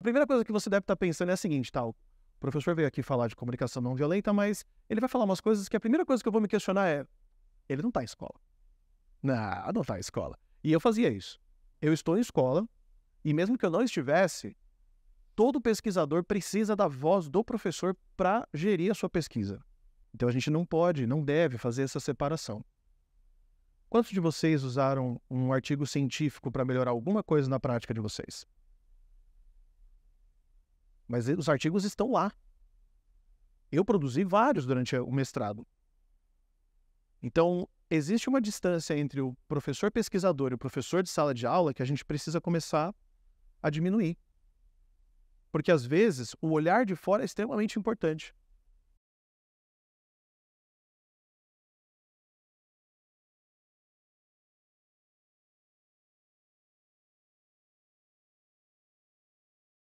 A primeira coisa que você deve estar tá pensando é a seguinte, tal. Tá? O professor veio aqui falar de comunicação não violenta, mas ele vai falar umas coisas que a primeira coisa que eu vou me questionar é: ele não está em escola. Não, não está em escola. E eu fazia isso. Eu estou em escola, e mesmo que eu não estivesse, todo pesquisador precisa da voz do professor para gerir a sua pesquisa. Então a gente não pode, não deve fazer essa separação. Quantos de vocês usaram um artigo científico para melhorar alguma coisa na prática de vocês? mas os artigos estão lá. Eu produzi vários durante o mestrado. Então, existe uma distância entre o professor pesquisador e o professor de sala de aula que a gente precisa começar a diminuir. Porque, às vezes, o olhar de fora é extremamente importante.